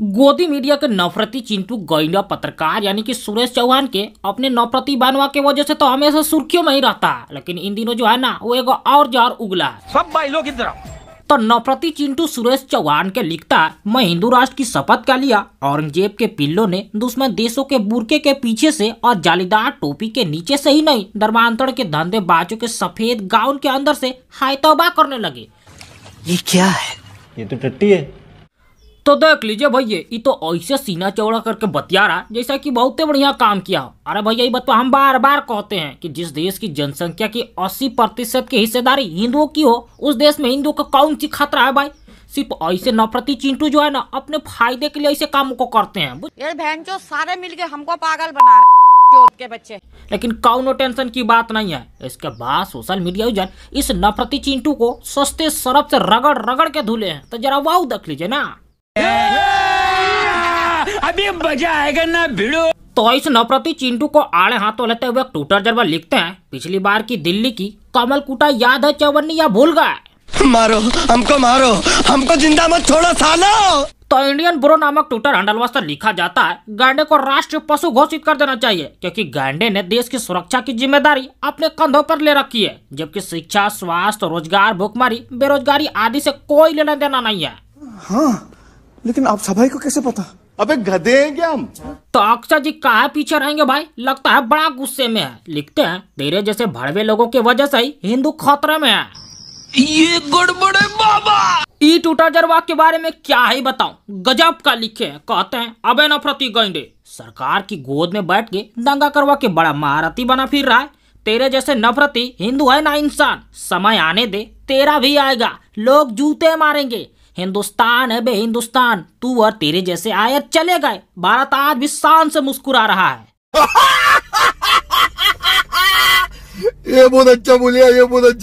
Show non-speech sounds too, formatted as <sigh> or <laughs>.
गोदी मीडिया के नफरती चिंटू गोइंडा पत्रकार यानी कि सुरेश चौहान के अपने नफरती बनवा के वजह से तो हमेशा सुर्खियों में ही रहता है लेकिन इन दिनों जो है ना वो एक और जार उगला है सब भाई लोग इधर तो नफरती चिंटू सुरेश चौहान के लिखता है मैं हिंदू राष्ट्र की शपथ का लिया औरंगजेब के पिल्लो ने दुश्मन देशों के बुरके के पीछे से और जालीदार टोपी के नीचे से ही नहीं धर्मांतरण के धंधे बाजों के सफेद गाउन के अंदर से हाय करने लगे ये क्या है ये तो टट्टी है तो देख लीजिए भैया ये तो ऐसे सीना चौड़ा करके बतिया रहा जैसा कि बहुत बढ़िया काम किया हो अरे भैया ये बतवा तो हम बार बार कहते हैं कि जिस देश की जनसंख्या की 80 प्रतिशत की हिस्सेदारी हिंदुओं की हो उस देश में हिंदुओं का कौन सी खतरा है भाई सिर्फ ऐसे नफरती चिंटू जो है ना अपने फायदे के लिए ऐसे काम को करते हैं ये बहन जो सारे हमको पागल बना के बच्चे लेकिन कौनो टेंशन की बात नहीं है इसके बाद सोशल मीडिया जन इस नफरती चिंटू को सस्ते सरफ से रगड़ रगड़ के धुले हैं तो जरा वाऊ देख लीजिए ना अभी मजा आएगा ना भिड़ो तो इस नवप्रति चिंटू को आड़े हाथों लेते हुए ट्विटर जरवा लिखते हैं पिछली बार की दिल्ली की कमल कुटा याद है चवन्नी या भूल गए मारो हमको मारो हमको जिंदा मत छोड़ो सालो तो इंडियन ब्रो नामक ट्विटर हैंडल वास्तव लिखा जाता है गांडे को राष्ट्रीय पशु घोषित कर देना चाहिए क्योंकि गांडे ने देश की सुरक्षा की जिम्मेदारी अपने कंधों पर ले रखी है जबकि शिक्षा स्वास्थ्य रोजगार भुखमारी बेरोजगारी आदि से कोई लेना देना नहीं है हाँ। लेकिन आप सभा को कैसे पता अबे गधे हैं क्या हम तो अक्षर जी कहा पीछे रहेंगे भाई लगता है बड़ा गुस्से में है लिखते हैं तेरे जैसे भड़वे लोगों की वजह से ही हिंदू खतरे में है ये गड़बड़े बाबा ई टूटा जरवा के बारे में क्या ही बताऊं गजब का लिखे है कहते हैं अबे नफरती गंडे सरकार की गोद में बैठ के दंगा करवा के बड़ा महारथी बना फिर रहा है तेरे जैसे नफरती हिंदू है ना इंसान समय आने दे तेरा भी आएगा लोग जूते मारेंगे हिंदुस्तान है बे हिंदुस्तान तू और तेरे जैसे आए चले गए भारत आज भी शान से मुस्कुरा रहा है <laughs> ये बहुत अच्छा बोलिया ये बहुत अच्छा